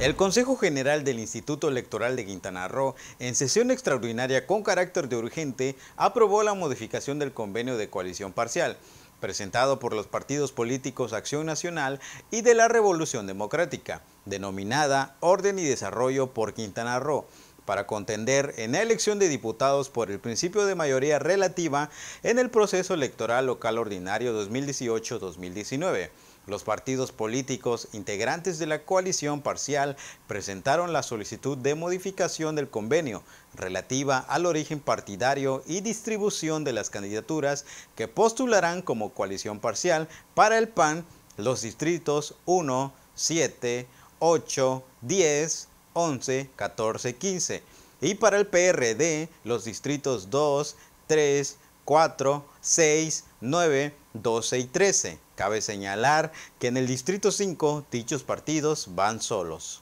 El Consejo General del Instituto Electoral de Quintana Roo, en sesión extraordinaria con carácter de urgente, aprobó la modificación del convenio de coalición parcial, presentado por los partidos políticos Acción Nacional y de la Revolución Democrática, denominada Orden y Desarrollo por Quintana Roo para contender en la elección de diputados por el principio de mayoría relativa en el proceso electoral local ordinario 2018-2019 los partidos políticos integrantes de la coalición parcial presentaron la solicitud de modificación del convenio relativa al origen partidario y distribución de las candidaturas que postularán como coalición parcial para el PAN los distritos 1, 7, 8, 10, 11, 14, 15 y para el PRD los distritos 2, 3, 4, 6, 9, 12 y 13. Cabe señalar que en el Distrito 5 dichos partidos van solos.